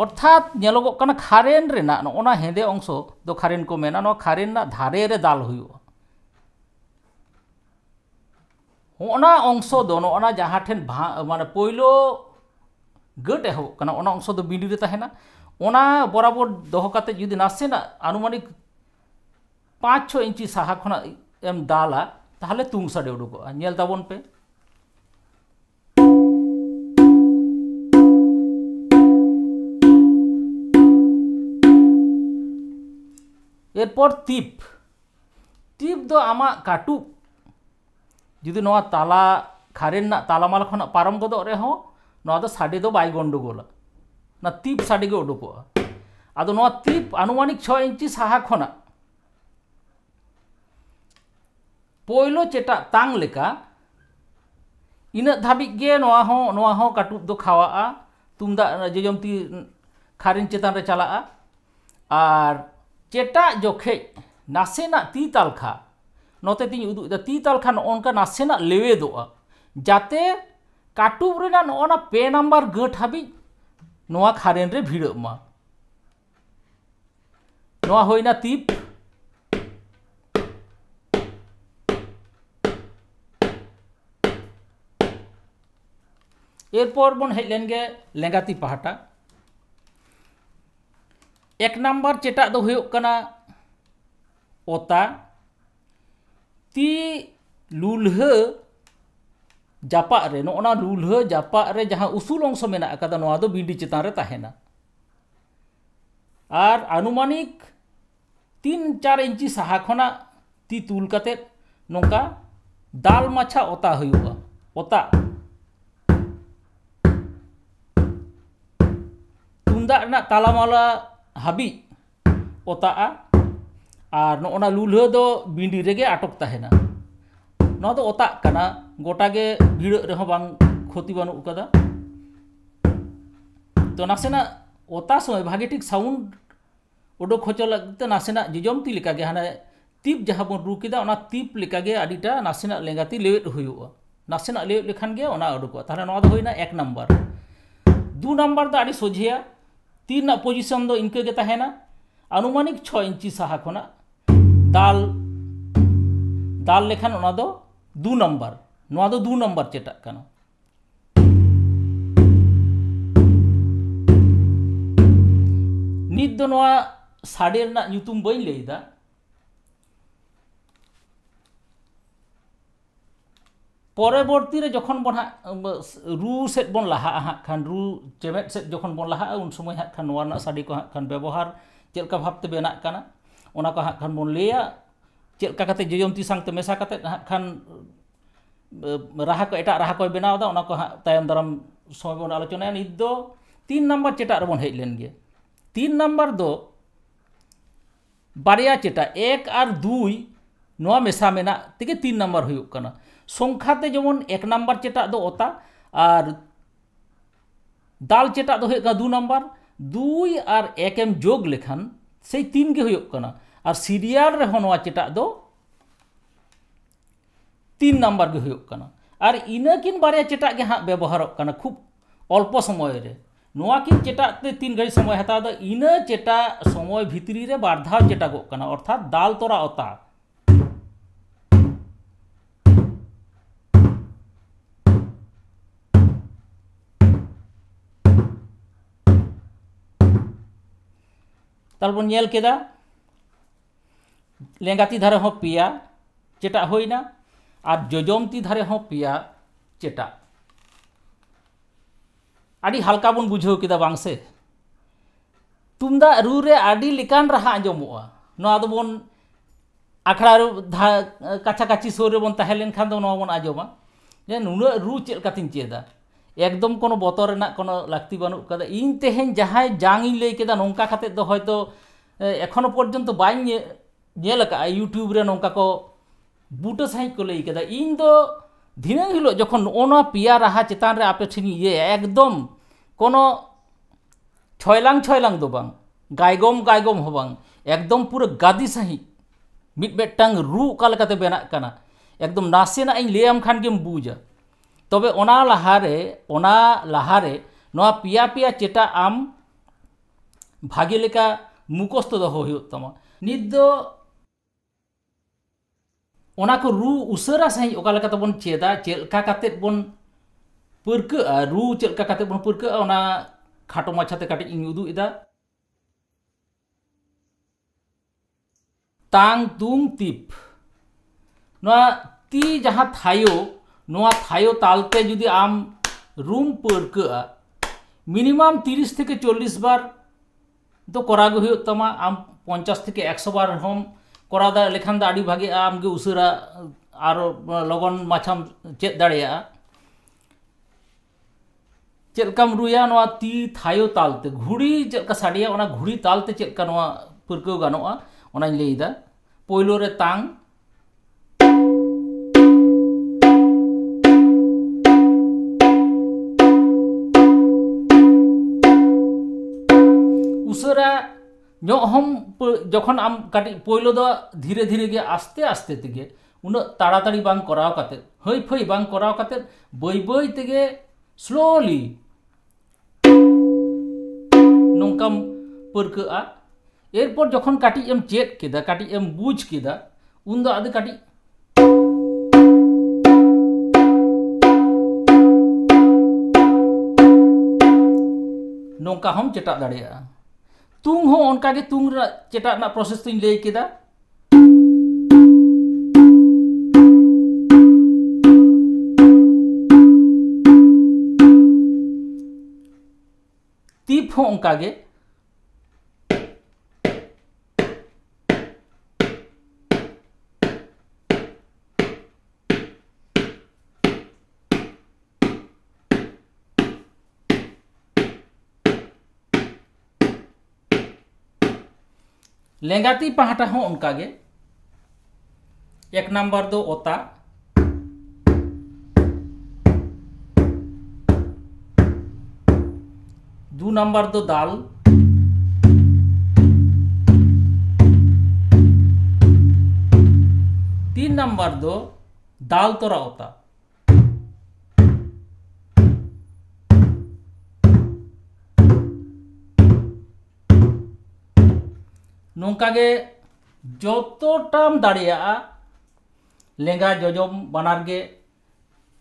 ᱚᱨᱛᱷᱟᱛ ᱧᱮᱞᱚᱜᱚᱜ ᱠᱟᱱᱟ ᱠᱷᱟᱨᱮᱱ ᱨᱮᱱᱟᱜ ᱱᱚᱜᱼᱚᱱᱟ ᱦᱮᱸᱫᱮ ᱚᱝᱥᱚ ᱫᱚ ᱠᱷᱟᱨᱮᱱ ᱠᱚ ᱢᱮᱱᱟ ᱱᱚᱣᱟ ᱠᱷᱟᱨᱮᱱ ᱨᱮᱱᱟᱜ ᱫᱷᱟᱨᱮ ᱨᱮ ᱫᱟᱞ ᱦᱩᱭᱩᱜᱼᱟ ᱚᱱᱟ ᱚᱝᱥᱚ ᱫᱚ ᱱᱚᱜᱼᱚᱱᱟ ᱡᱟᱦᱟᱸ ᱴᱷᱮᱱ ᱢᱟᱱᱮ ᱯᱳᱭᱞᱳ ᱜᱟᱹᱴ ᱮᱦᱚᱵᱚᱜ ᱠᱟᱱᱟ ᱚᱱᱟ ᱚᱝᱥᱚ ᱫᱚ ᱵᱤᱸᱰᱤ ᱨᱮ ᱛᱟᱦᱮᱱᱟ ᱚᱱᱟ ᱵᱚᱨᱟᱵᱚᱨ ᱫᱚᱦᱚ ᱠᱟᱛᱮᱫ ᱡᱩᱫᱤ ᱱᱟᱥᱮᱱᱟᱜ ᱟᱹᱱᱩᱢᱟᱱᱤᱠ ᱯᱟᱸᱪ ᱪᱷᱚ ᱤᱧᱪᱤ ᱥᱟᱦᱟ ᱠᱷᱚᱱᱟᱜ ᱮᱢ ᱫᱟᱞᱟ ᱛᱟᱦᱚᱞᱮ ᱛᱩᱝ ᱥᱟᱰᱮ ᱩᱰᱩᱠᱚᱜᱼᱟ ᱧᱮᱞ ᱛᱟᱵᱚᱱ ᱯᱮ এরপর টিপ টিপ দো আমার কাটুক ᱡᱩᱫᱤ ᱱᱚᱣᱟ ᱛᱟᱞᱟ ᱠᱷᱟᱨᱮᱱ ᱨᱮᱱᱟᱜ ᱛᱟᱞᱟᱢᱟᱞ ᱠᱷᱚᱱᱟᱜ ᱯᱟᱨᱚᱢ ᱜᱚᱫᱚᱜ ᱨᱮᱦᱚᱸ ᱱᱚᱣᱟ ᱫᱚ ᱥᱟᱰᱮ ᱫᱚ ᱵᱟᱭ ᱜᱚᱱᱰᱳᱜᱳᱞᱟ ᱚᱱᱟ ᱛᱤᱯ ᱥᱟᱰᱮ ᱜᱮ ᱩᱰᱩᱠᱚᱜᱼᱟ ᱟᱫᱚ ᱱᱚᱣᱟ ᱛᱤᱯ ᱟᱹᱱᱩᱢᱟᱱᱤᱠ ᱪᱷᱚ ᱤᱧᱪᱤ ᱥᱟᱦᱟ ᱠᱷᱚᱱᱟᱜ ᱯᱳᱭᱞᱳ ᱪᱮᱴᱟᱜ ᱛᱟᱝ ᱞᱮᱠᱟ ᱤᱱᱟᱹᱜ ᱫᱷᱟᱹᱵᱤᱡ ᱜᱮ ᱱᱚᱣᱟ ᱦᱚᱸ ᱱᱚᱣᱟ ᱦᱚᱸ ᱠᱟᱹᱴᱩᱵ ᱫᱚ ᱠᱷᱟᱣᱟᱜᱼᱟ ᱛᱩᱢᱫᱟᱜ ᱡᱚᱡᱚᱢ ᱛᱤ ᱠᱷᱟᱨᱮᱱ ᱪᱮᱛᱟᱱ ᱨᱮ ᱪᱟᱞᱟᱜᱼᱟ ᱟᱨ ᱪᱮᱴᱟᱜ ᱡᱚᱠᱷᱮᱡ ᱱᱟᱥᱮᱱᱟᱜ ᱛᱤ ᱛᱟᱞᱠᱷᱟ नोते तीन उदु ती ताल खान ओनका नासेना लेवे जाते काटू रेना पे नम्बर गट हाँ नोआ खारेन रे होना तीप एरपर बन हेलन गे लेंगाती पहाटा एक नम्बर चेटा दो होकना ti lulhe japa re no ona lulhe japa re jaha usulong somena kata no ado bindi cetan re tahena ar anumanik tin char inci sahakona ti tul kate nongka dal maca ota hoyuwa ota tunda na talamala habi otah a और नोना लुल्हा दो बिंडी रेगे अटक तहना ना दो ओताक गोटा के भीड़ रहो बांग क्षति बनू तो नासेना ओता समय भागे ठीक साउंड उडोक होचो लगते नासेना जिजम तीप जहाँ बन रू तीप लेका आडीटा नासेना लेंगाती लेवे हुआ नासेना लेवेट लेखान गे उडोक ताहले नोवा दो एक नंबर दू नम्बर दा आडी तीन पोजिशन दो इनके अनुमानिक छ इंची साहा खना ᱫᱟᱞ ᱫᱟᱞ ᱞᱮᱠᱷᱟᱱ ᱚᱱᱟ ᱫᱚ ᱫᱩ ᱱᱚᱢᱵᱚᱨ ᱱᱚᱣᱟ ᱫᱚ ᱫᱩ ᱱᱚᱢᱵᱚᱨ ᱪᱮᱴᱟᱜ ᱠᱟᱱᱟ ᱱᱤᱛ ᱫᱚ ᱱᱚᱣᱟ ᱥᱟᱰᱮ ᱨᱮᱱᱟᱜ ᱧᱩᱛᱩᱢ ᱵᱟᱹᱧ ᱞᱟᱹᱭᱫᱟ পরবর্তী রে যখন বন রু সেট বন লাহা হাক খান রু চেমেট সেট যখন বন লাহা উন সময় হাক খান নোয়া সাড়ি কো হাক খান ব্যবহার চেলকা ভাবতে বেনা কানা ᱚᱱᱟ ᱠᱚ ᱦᱟᱸᱜ ᱠᱷᱟᱱ ᱵᱚᱱ ᱞᱟᱹᱭᱟ ᱪᱮᱫ ᱞᱮᱠᱟ ᱠᱟᱛᱮ ᱡᱚᱡᱚᱱᱛᱤ ᱥᱟᱶᱛᱮ ᱢᱮᱥᱟ ᱠᱟᱛᱮ ᱦᱟᱸᱜ ᱠᱷᱟᱱ ᱨᱟᱦᱟ ᱠᱚ ᱮᱴᱟᱜ ᱨᱟᱦᱟ ᱠᱚᱭ ᱵᱮᱱᱟᱣᱫᱟ ᱚᱱᱟ ᱠᱚ ᱦᱟᱸᱜ ᱛᱟᱭᱚᱢ ᱫᱟᱨᱟᱢ ᱥᱚᱢᱚᱭ ᱵᱚᱱ ᱟᱞᱳᱪᱚᱱᱟᱭᱟ ᱱᱤᱛ ᱫᱚ ᱛᱤᱱ ᱱᱟᱢᱵᱟᱨ ᱪᱮᱴᱟᱜ ᱨᱮᱵᱚᱱ ᱦᱮᱡ ᱞᱮᱱ ᱜᱮᱭᱟ ᱛᱤᱱ ᱱᱟᱢᱵᱟᱨ ᱫᱚ ᱵᱟᱨᱭᱟ ᱪᱮᱴᱟ ᱮᱠ ᱟᱨ ᱫᱩᱭ ᱱᱚᱣᱟ ᱢᱮᱥᱟ ᱢᱮᱱᱟᱜ ᱛᱮᱜᱮ ᱛᱤᱱ ᱱᱟᱢᱵᱟᱨ ᱦᱩᱭᱩᱜ ᱠᱟᱱᱟ ᱥᱚᱝᱠᱷᱟᱛᱮ ᱡᱮᱢᱚᱱ ᱮᱠ ᱱᱟᱢᱵᱟᱨ ᱪᱮᱴᱟᱜ ᱫᱚ ᱚᱛᱟ ᱟᱨ ᱫᱟᱞ ᱪᱮᱴᱟᱜ ᱫᱚ ᱦᱩᱭᱩᱜ ᱠᱟᱱᱟ ᱫᱩ ᱱᱟᱢᱵᱟᱨ দুই আর এক এম যোগ লেখান সেই তিনকে হয়ে और सीरियल चेटा दो तीन नम्बर के हुयो कना और इनकिन बारे चेटा के हाँ व्यवहार खूब अल्प समय रे चेटा ते तीन घड़ी समय हत्या दो इन चेटा समय भित्री रे बार दौ चेटा को कना अर्थात दाल तोरा ओता के ᱞᱮᱸᱜᱟᱛᱤ ᱫᱷᱟᱨᱮ ᱦᱚᱸ ᱯᱮᱭᱟ ᱪᱮᱴᱟᱜ ᱦᱩᱭᱱᱟ ᱟᱨ ᱡᱚᱡᱚᱢ ᱛᱤ ᱫᱷᱟᱨᱮ ᱦᱚᱸ ᱯᱮᱭᱟ ᱪᱮᱴᱟᱜ ᱟᱹᱰᱤ ᱦᱟᱞᱠᱟ ᱵᱚᱱ ᱵᱩᱡᱷᱟᱹᱣ ᱠᱮᱫᱟ ᱵᱟᱝ ᱥᱮ ᱛᱩᱢᱫᱟᱜ ᱨᱩ ᱨᱮ ᱟᱹᱰᱤ ᱞᱮᱠᱟᱱ ᱨᱟᱦᱟ ᱟᱸᱡᱚᱢᱚᱜᱼᱟ ᱱᱚᱣᱟ ᱫᱚᱵᱚᱱ ᱟᱠᱷᱲᱟ ᱠᱟᱪᱷᱟᱠᱟᱪᱷᱤ ᱥᱩᱨ ᱨᱮᱵᱚᱱ ᱛᱟᱦᱮᱸ ᱞᱮᱱᱠᱷᱟᱱ ᱫᱚ ᱱᱚᱣᱟ ᱵᱚᱱ ᱟᱸᱡᱚᱢᱟ ᱡᱮ ᱱᱩᱱᱟᱹᱜ ᱨᱩ ᱪᱮᱫ ᱞᱮᱠᱟᱛᱤᱧ ᱪᱮᱫᱟ ᱮᱠᱫᱚᱢ ᱠᱳᱱᱳ ᱵᱚᱛᱚᱨ ᱨᱮᱱᱟᱜ ᱠᱳᱱᱳ ᱞᱟᱹᱠᱛᱤ ᱵᱟᱹᱱᱩᱜ ᱠᱟᱫᱟ ᱤᱧ ᱛᱮᱦᱮᱧ ᱡᱟᱦᱟᱸᱭ ᱡᱟᱝ ᱤᱧ ᱞᱟᱹᱭ ᱠᱮᱫᱟ ᱱᱚᱝᱠᱟ ᱠᱟᱛᱮᱫ ᱫᱚ ᱦᱚᱭᱛᱳ এখনো পর্যন্ত বাই ᱧᱮᱞ ᱟᱠᱟᱜᱼᱟ ᱤᱭᱩᱴᱩᱵᱽ ᱨᱮ ᱱᱚᱝᱠᱟ ᱠᱚ ᱵᱩᱴᱟᱹ ᱥᱟᱺᱦᱤᱡ ᱠᱚ ᱞᱟᱹᱭ ᱠᱟᱫᱟ ᱤᱧ ᱫᱚ ᱫᱷᱤᱱᱟᱹᱝ ᱦᱤᱞᱳᱜ ᱡᱚᱠᱷᱚᱱ ᱱᱚᱜᱼᱚ ᱱᱚᱣᱟ ᱯᱮᱭᱟ ᱨᱟᱦᱟ ᱪᱮᱛᱟᱱ ᱨᱮ ᱟᱯᱮ ᱴᱷᱮᱱ ᱤᱧ ᱤᱭᱟᱹᱭᱟ ᱮᱠᱫᱚᱢ ᱠᱳᱱᱳ ᱪᱷᱚᱭᱞᱟᱝ ᱪᱷᱚᱭᱞᱟᱝ ᱫᱚ ᱵᱟᱝ ᱜᱟᱭᱜᱚᱢ ᱜᱟᱭᱜᱚᱢ ᱦᱚᱸ ᱵᱟᱝ ᱮᱠᱫᱚᱢ ᱯᱩᱨᱟᱹ ᱜᱟᱫᱤ ᱥᱟᱺᱦᱤᱡ ᱢᱤᱫ ᱢᱤᱫᱴᱟᱝ ᱨᱩ ᱚᱠᱟ ᱞᱮᱠᱟᱛᱮ ᱵᱮᱱᱟᱜ ᱠᱟᱱᱟ ᱮᱠᱫᱚᱢ ᱱᱟᱥᱮᱱᱟᱜ ᱤᱧ ᱞᱟᱹᱭᱟᱢ ᱠᱷᱟᱱ ᱜᱮᱢ ᱵᱩᱡᱟ ᱛᱚᱵᱮ ᱚᱱᱟ ᱞᱟᱦᱟᱨᱮ ᱚᱱᱟ ᱞᱟᱦᱟᱨᱮ ᱱᱚᱣᱟ ᱯᱮᱭᱟ ᱯᱮᱭᱟ ᱪᱮᱴᱟ ᱟᱢ ᱵᱷᱟᱜᱮ ᱞᱮᱠᱟ মুখস্থ দহ হয়ে তমা নিদ্য ᱚᱱᱟ ᱠᱚ ᱨᱩ ᱩᱥᱟᱹᱨᱟ ᱥᱟᱺᱦᱤᱡ ᱚᱠᱟ ᱞᱮᱠᱟ ᱛᱮᱵᱚᱱ ᱪᱮᱫᱟ ᱪᱮᱫ ᱞᱮᱠᱟ ᱠᱟᱛᱮᱫ ᱵᱚᱱ ᱯᱟᱹᱨᱠᱟᱹᱜᱼᱟ ᱨᱩ ᱪᱮᱫ ᱞᱮᱠᱟ ᱠᱟᱛᱮᱫ ᱵᱚᱱ ᱯᱟᱹᱨᱠᱟᱹᱜᱼᱟ ᱚᱱᱟ ᱠᱷᱟᱴᱚ ᱢᱟᱪᱷᱟᱛᱮ ᱠᱟᱹᱴᱤᱡ ᱤᱧ ᱩᱫᱩᱜ ᱮᱫᱟ ᱛᱟᱝ ᱛᱩᱢ ᱛᱤᱯ ᱱᱚᱣᱟ ᱛᱤ ᱡᱟᱦᱟᱸ ᱛᱷᱟᱭᱚ ᱱᱚᱣᱟ থায়ো তালতে যদি আম রুম পারকা মিনিমাম তিরিশ থেকে চল্লিশ বার তো করাগো হয়ে তামা আম পঞ্চাশ থেকে একশো বার হম करा लेखान भागे आमगे उसरा आरो लगन माछाम चेत दड़ा चलकाम रुया ती थायो तालते घुड़ी चलका साड़िया घुड़ी तालते चलका पर्क गाना लैदा पोलोरे तंग उसरा ᱧᱚᱜᱦᱚᱢ ᱡᱚᱠᱷᱚᱱ ᱟᱢ ᱠᱟᱹᱴᱤᱡ ᱯᱳᱭᱞᱳ ᱫᱚ ᱫᱷᱤᱨᱮ ᱫᱷᱤᱨᱮ ᱜᱮ ᱟᱥᱛᱮ ᱟᱥᱛᱮ ᱛᱮᱜᱮ ᱩᱱᱟᱹᱜ ᱛᱟᱲᱟᱛᱟᱲᱤ ᱵᱟᱝ ᱠᱚᱨᱟᱣ ᱠᱟᱛᱮᱫ ᱦᱟᱹᱭ ᱯᱷᱟᱹᱭ ᱵᱟᱝ ᱠᱚᱨᱟᱣ ᱠᱟᱛᱮᱫ ᱵᱟᱹᱭ ᱵᱟᱹᱭ ᱛᱮᱜᱮ স্লোᱞᱤ ᱱᱚᱝᱠᱟᱢ ᱯᱟᱹᱨᱠᱟᱹᱜᱼᱟ এরপর যখন কাটি এম চেট কেদা কাটি এম বুঝ কেদা উন দো আদে কাটি নৌকা হম চেটা দাঁড়িয়ে तुंग हो उनका के तुंग रा चेटा ना प्रोसेस तो इन तीप हो ᱞᱮᱸᱜᱟᱛᱤ ᱯᱟᱦᱴᱟ ᱦᱚᱸ ᱚᱱᱠᱟᱜᱮ ᱮᱠ ᱱᱟᱢᱵᱟᱨ ᱫᱚ ᱚᱛᱟ দু নাম্বার তো দাল তিন নাম্বার তো দাল তোরা ওতা ᱱᱚᱝᱠᱟ ᱜᱮ ᱡᱚᱛᱚᱴᱟᱢ ᱫᱟᱲᱮᱭᱟᱜᱼᱟ ᱞᱮᱸᱜᱟ ᱡᱚᱡᱚᱢ ᱵᱟᱱᱟᱨ ᱜᱮ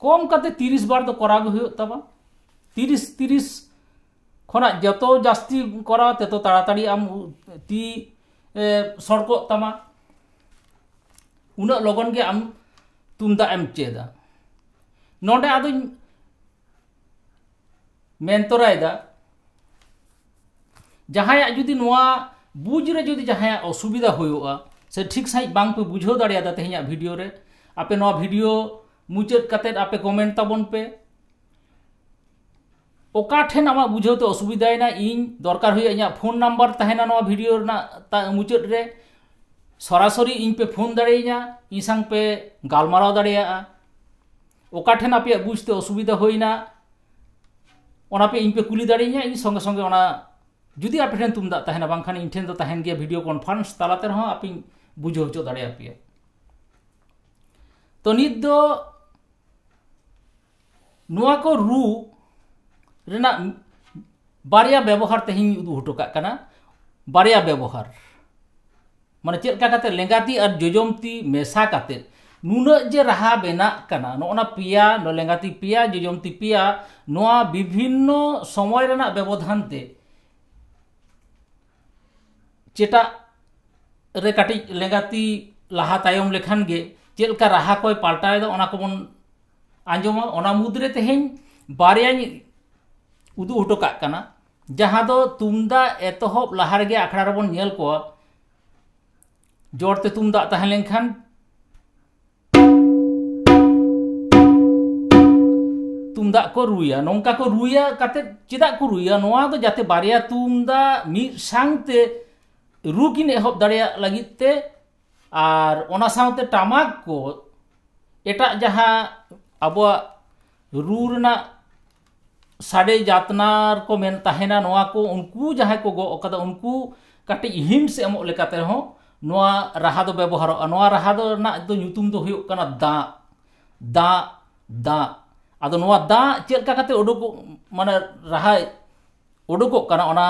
ᱠᱚᱢ ᱠᱟᱛᱮ ᱛᱤᱨᱤᱥ ᱵᱟᱨ ᱫᱚ ᱠᱚᱨᱟᱣ ᱜᱮ ᱦᱩᱭᱩᱜ ᱛᱟᱢᱟ ᱛᱤᱨᱤᱥ ᱛᱤᱨᱤᱥ ᱠᱷᱚᱱᱟᱜ ᱡᱚᱛᱚ ᱡᱟᱹᱥᱛᱤ ᱠᱚᱨᱟᱣ ᱛᱮᱛᱚ ᱛᱟᱲᱟᱛᱟᱲᱤ ᱟᱢ ᱛᱤ ᱥᱚᱲᱠᱚᱜ ᱛᱟᱢᱟ ᱩᱱᱟᱹᱜ ᱞᱚᱜᱚᱱ ᱜᱮ ᱟᱢ ᱛᱩᱢᱫᱟᱜ ᱮᱢ ᱪᱮᱫᱟ ᱱᱚᱰᱮ ᱟᱫᱚᱧ ᱢᱮᱱ ᱛᱚᱨᱟᱭᱮᱫᱟ ᱡᱟᱦᱟᱸᱭᱟᱜ ᱡᱩᱫᱤ ᱱᱚᱣᱟ बुजरे जो जुदी जहां असुविधा हो ठीक साइज बांग पे बुझो दाड़ियादा भिडियो रे आपे भिडियो मुचाद कते आपे कमेंट ताबन पे ओकाठेन आमा बुझोते तो असुविधाएना इन दरकार हुई फोन नम्बर तहेना भिडियो मुचाद रे सरासरी इन पे फोन दाड़िया इन संग पे गालमाराव दाड़िया आप आपे बुझते असुविधा होइना ᱚᱱᱟᱯᱮ ᱤᱧᱯᱮ ᱠᱩᱞᱤ ᱫᱟᱲᱮᱭᱟᱹᱧᱟ ᱤᱧ ᱥᱚᱸᱜᱮ ᱥᱚᱸᱜᱮ ᱚᱱᱟ जुदी आप तुमदा तहना बांखान इन तो ठेन तहन गया तलाते रहा आप बुझे हचो दाड़े तो नुआ को रू रेना बारिया व्यवहार तेहिं उदू हटोका व्यवहार माने चेदका लेंगाती और जजमती मेसा काते नुना जे रहा बेना कना नोना पिया नो लेंगाती पिया जोजोमती पिया विभिन्न समय रेना व्यवधान ते ᱪᱮᱴᱟ ᱨᱮ ᱠᱟᱹᱴᱤᱡ ᱞᱮᱸᱜᱟᱛᱤ ᱞᱟᱦᱟ ᱛᱟᱭᱚᱢ ᱞᱮᱠᱷᱟᱱ ᱜᱮ ᱪᱮᱫ ᱞᱮᱠᱟ ᱨᱟᱦᱟ ᱠᱚᱭ ᱯᱟᱞᱴᱟᱣᱮᱫᱟ ᱚᱱᱟ ᱠᱚᱵᱚᱱ ᱟᱸᱡᱚᱢᱟ ᱚᱱᱟ ᱢᱩᱫᱽᱨᱮ ᱛᱮᱦᱮᱧ ᱵᱟᱨᱭᱟᱧ ᱩᱫᱩᱜ ᱦᱚᱴᱚ ᱠᱟᱜ ᱠᱟᱱᱟ ᱡᱟᱦᱟᱸ ᱫᱚ ᱛᱩᱢᱫᱟᱜ ᱮᱛᱚᱦᱚᱵ ᱞᱟᱦᱟ ᱨᱮᱜᱮ ᱟᱠᱷᱲᱟ ᱨᱮᱵᱚᱱ ᱧᱮᱞ ᱠᱚᱣᱟ ᱡᱚᱨᱛᱮ ᱛᱩᱢᱫᱟᱜ ᱛᱟᱦᱮᱸ ᱞᱮᱱᱠᱷᱟᱱ ᱛᱩᱢᱫᱟᱜ ᱠᱚ ᱨᱩᱭᱟ ᱱᱚᱝᱠᱟ ᱠᱚ ᱨᱩᱭᱟ ᱠᱟᱛᱮᱫ ᱪᱮᱫᱟᱜ ᱠᱚ ᱨᱩᱭᱟ ᱱᱚᱣᱟ ᱫᱚ ᱡᱟᱛᱮ ᱵᱟᱨᱭᱟ ᱛᱩᱢᱫᱟᱜ ᱢᱤᱫ ᱥᱟᱝᱛᱮ ᱨᱩ ᱠᱤᱱ ᱮᱦᱚᱵ ᱫᱟᱲᱮᱭᱟᱜ ᱞᱟᱹᱜᱤᱫ ᱛᱮ ᱟᱨ ᱚᱱᱟ ᱥᱟᱶᱛᱮ ᱴᱟᱢᱟᱠ ᱠᱚ ᱮᱴᱟᱜ ᱡᱟᱦᱟᱸ ᱟᱵᱚᱣᱟᱜ ᱨᱩ ᱨᱮᱱᱟᱜ ᱥᱟᱰᱮ ᱡᱟᱛᱱᱟᱨ ᱠᱚ ᱢᱮᱱ ᱛᱟᱦᱮᱱᱟ ᱱᱚᱣᱟ ᱠᱚ ᱩᱱᱠᱩ ᱡᱟᱦᱟᱸᱭ ᱠᱚ ᱜᱚᱜ ᱟᱠᱟᱫᱟ ᱩᱱᱠᱩ ᱠᱟᱹᱴᱤᱡ ᱦᱤᱱᱴᱥ ᱮᱢᱚᱜ ᱞᱮᱠᱟᱛᱮ ᱦᱚᱸ ᱱᱚᱣᱟ ᱨᱟᱦᱟ ᱫᱚ ᱵᱮᱵᱚᱦᱟᱨᱚᱜᱼᱟ ᱱᱚᱣᱟ ᱨᱟᱦᱟ ᱫᱚ ᱨᱮᱱᱟᱜ ᱫᱚ ᱧᱩᱛᱩᱢ ᱫᱚ ᱦᱩᱭᱩᱜ ᱠᱟᱱᱟ ᱫᱟᱜ ᱫᱟᱜ ᱫᱟᱜ ᱟᱫᱚ ᱱᱚᱣᱟ ᱫᱟᱜ ᱪᱮᱫ ᱞᱮᱠᱟ ᱠᱟᱛᱮ ᱩᱰᱩᱠᱚᱜ ᱢᱟᱱᱮ ᱨᱟᱦᱟ ᱩᱰᱩᱠᱚᱜ ᱠᱟᱱᱟ ᱚᱱᱟ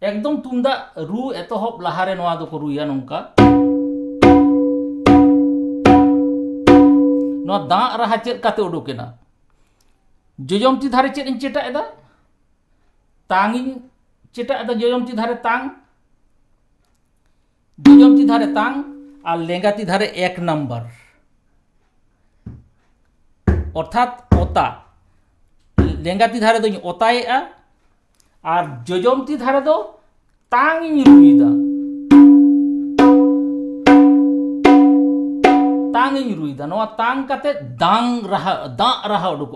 ᱮᱠᱫᱚᱢ ᱛᱩᱢᱫᱟᱜ ᱨᱩ ᱮᱛᱚᱦᱚᱵ ᱞᱟᱦᱟᱨᱮ ᱱᱚᱣᱟ ᱫᱚᱠᱚ ᱨᱩᱭᱟ ᱱᱚᱝᱠᱟ ᱱᱚᱣᱟ ᱫᱟᱜ ᱨᱟᱦᱟ ᱪᱮᱫ ᱠᱟᱛᱮ ᱩᱰᱩᱠᱮᱱᱟ ᱡᱚᱡᱚᱢᱛᱤ ᱫᱷᱟᱨᱮ ᱪᱮᱫ ᱤᱧ ᱪᱮᱴᱟᱜ ᱮᱫᱟ ᱛᱟᱝ ᱤᱧ ᱪᱮᱴᱟᱜ ᱮᱫᱟ ᱡᱚᱡᱚᱢᱛᱤ ᱫᱷᱟᱨᱮ ᱛᱟᱝ জজমতি ধারে তাং আর লেঙ্গাতি ধারে এক নাম্বার অর্থাৎ অতা লেঙ্গাতি ধারে দই অতায়েয়া और जजमती धारे दो तांग रुईदा तांग रुईदा तांग दांग रहा दा रहा उडुक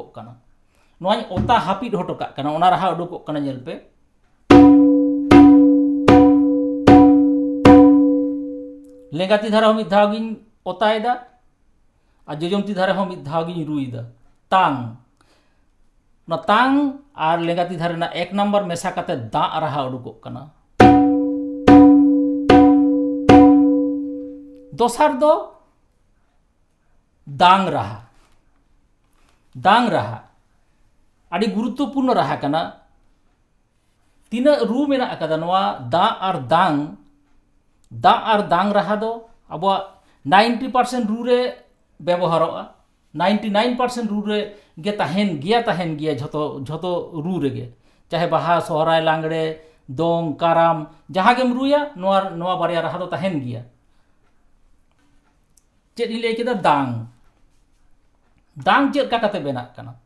ओता हापिद हटोकना रहा उडुकपे लेगाती धारा मिद दौ गई ओताएदा और जजमती धारा मिद दौ गई रुईदा तांग ᱛᱟᱝ ᱟᱨ ᱞᱮᱸᱜᱟ ᱛᱤ ᱫᱷᱟᱨᱮ ᱨᱮᱱᱟᱜ ᱮᱠ ᱱᱟᱢᱵᱟᱨ ᱢᱮᱥᱟ ᱠᱟᱛᱮ ᱫᱟᱜ ᱨᱟᱦᱟ ᱩᱰᱩᱠᱚᱜ ᱠᱟᱱᱟ दोसार दो दांग रहा दांग रहा आड़ी गुरुत्वपूर्ण रहा कना तीना रू मेना अकदा नवा दा और दांग दा और दांग रहा दो अब 90 परसेंट रू रे व्यवहार ᱱᱟᱭᱤᱱᱴᱤ ᱱᱟᱭᱤᱱ ᱯᱟᱨᱥᱮᱱᱴ ᱨᱩ ᱨᱮᱜᱮ ᱛᱟᱦᱮᱱ ᱜᱮᱭᱟ ᱛᱟᱦᱮᱱ ᱜᱮᱭᱟ ᱡᱷᱚᱛᱚ ᱡᱷᱚᱛᱚ ᱨᱩ ᱨᱮᱜᱮ ᱪᱟᱦᱮ ᱵᱟᱦᱟ ᱥᱚᱦᱨᱟᱭ ᱞᱟᱸᱜᱽᱲᱮ ᱫᱚᱝ ᱠᱟᱨᱟᱢ ᱡᱟᱦᱟᱸᱜᱮᱢ ᱨᱩᱭᱟ ᱱᱚᱣᱟ ᱱᱚᱣᱟ ᱵᱟᱨᱭᱟ ᱨᱟᱦᱟ ᱫᱚ ᱛᱟᱦᱮᱱ ᱜᱮᱭᱟ ᱪᱮᱫ ᱤᱧ ᱞᱟᱹᱭ ᱠᱮᱫᱟ ᱫᱟᱝ ᱫᱟᱝ ᱪᱮᱫ ᱞᱮᱠᱟ ᱠᱟᱛᱮ ᱵᱮᱱᱟᱜ ᱠᱟᱱᱟ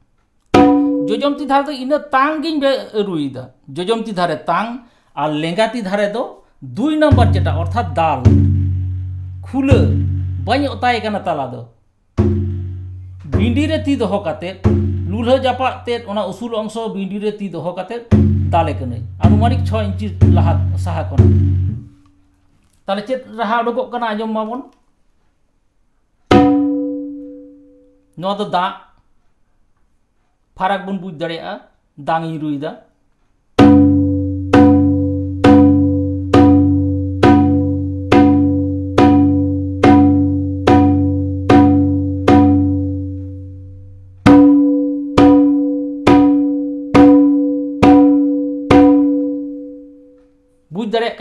ᱡᱚᱡᱚᱢᱛᱤ ᱫᱷᱟᱨᱮ ᱫᱚ ᱤᱱᱟᱹ ᱛᱟᱝ ᱜᱤᱧ ᱨᱩᱭᱫᱟ ᱡᱚᱡᱚᱢᱛᱤ ᱫᱷᱟᱨᱮ ᱛᱟᱝ আর লেঙ্গাতি ধারে দো দুই নম্বর যেটা অর্থাৎ দাল খুলে বাই ওতায় কেন তালা দো ᱵᱤᱱᱫᱤᱨᱮ ᱛᱤ ᱫᱚᱦᱚ ᱠᱟᱛᱮ ᱞᱩᱞᱦᱟᱹ ᱡᱟᱯᱟᱜ ᱛᱮ ᱚᱱᱟ ᱩᱥᱩᱞ ᱚᱝᱥᱚ ᱵᱤᱱᱫᱤᱨᱮ ᱛᱤ ᱫᱚᱦᱚ ᱠᱟᱛᱮ ᱫᱟᱞᱮ ᱠᱟᱱᱟᱭ ᱟᱱᱩᱢᱟᱱᱤᱠ 6 ᱤᱧᱪᱤ ᱞᱟᱦᱟ ᱥᱟᱦᱟ ᱠᱟᱱᱟ ᱛᱟᱞᱮ ᱪᱮᱫ ᱨᱟᱦᱟ ᱩᱰᱩᱠᱚᱜ ᱠᱟᱱᱟ ᱟᱸᱡᱚᱢ ᱢᱟᱵᱚᱱ ᱱᱚᱣᱟ ᱫᱚ ᱫᱟᱜ ᱯᱷᱟᱨᱟᱠ ᱵᱚᱱ ᱵᱩᱡ ᱫᱟᱲᱮᱭᱟᱜᱼᱟ ᱫᱟᱝ ᱤᱧ ᱨᱩᱭᱫᱟ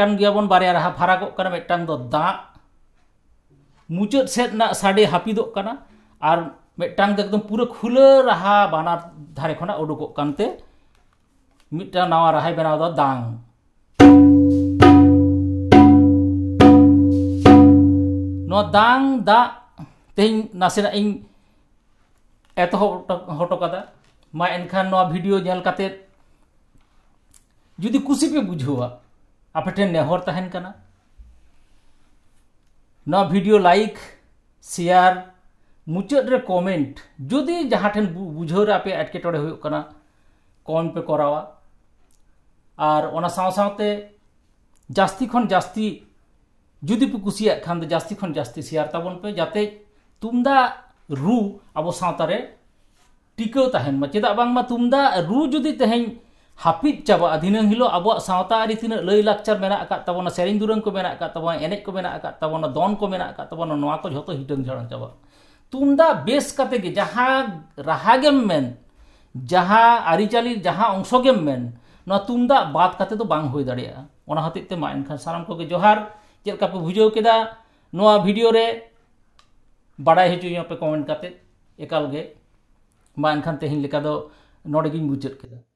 ᱠᱟᱱ ᱜᱮᱭᱟᱵᱚᱱ ᱵᱟᱨᱭᱟ ᱨᱟᱦᱟ ᱯᱷᱟᱨᱟᱠᱚᱜ ᱠᱟᱱᱟ ᱢᱤᱫᱴᱟᱝ ᱫᱚ ᱫᱟᱜ ᱢᱩᱪᱟᱹᱫ ᱥᱮᱫ ᱨᱮᱱᱟᱜ ᱥᱟᱰᱮ ᱦᱟᱹᱯᱤᱫᱚᱜ ᱠᱟᱱᱟ ᱟᱨ ᱢᱤᱫᱴᱟᱝ ᱫᱚ ᱮᱠᱫᱚᱢ ᱯᱩᱨᱟᱹ ᱠᱷᱩᱞᱟᱹ ᱨᱟᱦᱟ ᱵᱟᱱᱟᱨ ᱫᱷᱟᱨᱮ ᱠᱷᱚᱱᱟᱜ ᱩᱰᱩᱠᱚᱜ ᱠᱟᱱᱛᱮ ᱢᱤᱫᱴᱟᱝ ᱱᱟᱣᱟ ᱨᱟᱦᱟᱭ ᱵᱮᱱᱟᱣ ᱫᱟ ᱫᱟᱝ ᱱᱚᱣᱟ ᱫᱟᱝ ᱫᱟᱜ ᱛᱮᱦᱮᱧ ᱱᱟᱥᱮᱱᱟᱜ ᱤᱧ ᱮᱛᱚᱦᱚᱵ ᱦᱚᱴᱚ ᱠᱟᱫᱟ ᱢᱟ ᱮᱱᱠᱷᱟᱱ ᱱᱚᱣᱟ ᱵᱷᱤᱰᱤᱭᱳ ᱧᱮᱞ ᱠᱟᱛᱮᱫ ᱡᱩᱫᱤ ᱠᱩᱥᱤ ᱯᱮ ᱵᱩᱡᱷᱟᱹᱣᱟ ᱟᱯᱮᱴᱷᱮᱱ ᱱᱮᱦᱚᱨ ᱛᱟᱦᱮᱱ ᱠᱟᱱᱟ ᱱᱚᱣᱟ ᱵᱷᱤᱰᱤᱭᱳ ᱞᱟᱭᱤᱠ ᱥᱮᱭᱟᱨ ᱢᱩᱪᱟᱹᱫ ᱨᱮ ᱠᱚᱢᱮᱱᱴ ᱡᱩᱫᱤ ᱡᱟᱦᱟᱸ ᱴᱷᱮᱱ ᱵᱩᱡᱷᱟᱹᱣ ᱨᱮ ᱟᱯᱮ ᱮᱴᱠᱮᱴᱚᱬᱮ ᱦᱩᱭᱩᱜ ᱠᱟᱱᱟ ᱠᱚᱢ ᱯᱮ ᱠᱚᱨᱟᱣᱟ ᱟᱨ ᱚᱱᱟ ᱥᱟᱶ ᱥᱟᱶᱛᱮ ᱡᱟᱹᱥᱛᱤ ᱠᱷᱚᱱ ᱡᱟᱹᱥᱛᱤ ᱡᱩᱫᱤ ᱯᱮ ᱠᱩᱥᱤᱭᱟᱜ ᱠᱷᱟᱱ ᱫᱚ ᱡᱟᱹᱥᱛᱤ ᱠᱷᱚᱱ ᱡᱟᱹᱥᱛᱤ ᱥᱮᱭᱟᱨ ᱛᱟᱵᱚᱱ ᱯᱮ ᱡᱟᱛᱮ ᱛᱩᱢᱫᱟᱜ ᱨᱩ ᱟᱵᱚ ᱥᱟᱶᱛᱟ ᱨᱮ ᱴᱤᱠᱟᱹᱣ ᱛᱟᱦᱮᱱ ᱢᱟ ᱪᱮᱫᱟᱜ ᱵᱟᱝᱢᱟ ᱛᱩᱢᱫᱟᱜ ᱨᱩ ᱡᱩᱫᱤ ᱛᱮᱦᱮᱧ हापिद चाबा अधिनंग हिलो अब सावता तीन लय लाचार मेना ताबना सेरिंग दुरंग को मेना ताबना एनेज को मेना ताबना दन को मेना ताबना हिटंग झड़न चाबा तुमदा बेस कते के आरीचाली जहां अंशगेम तुमदा बात कते तो बांग होई दड़िया ओना हतिते मा एनखान साराम को जोहार चेक पे बुझो केदा नवा वीडियो रे बड़ा कमेंट करते एकाल मा एनखान तेहिन लेका नोडे गिन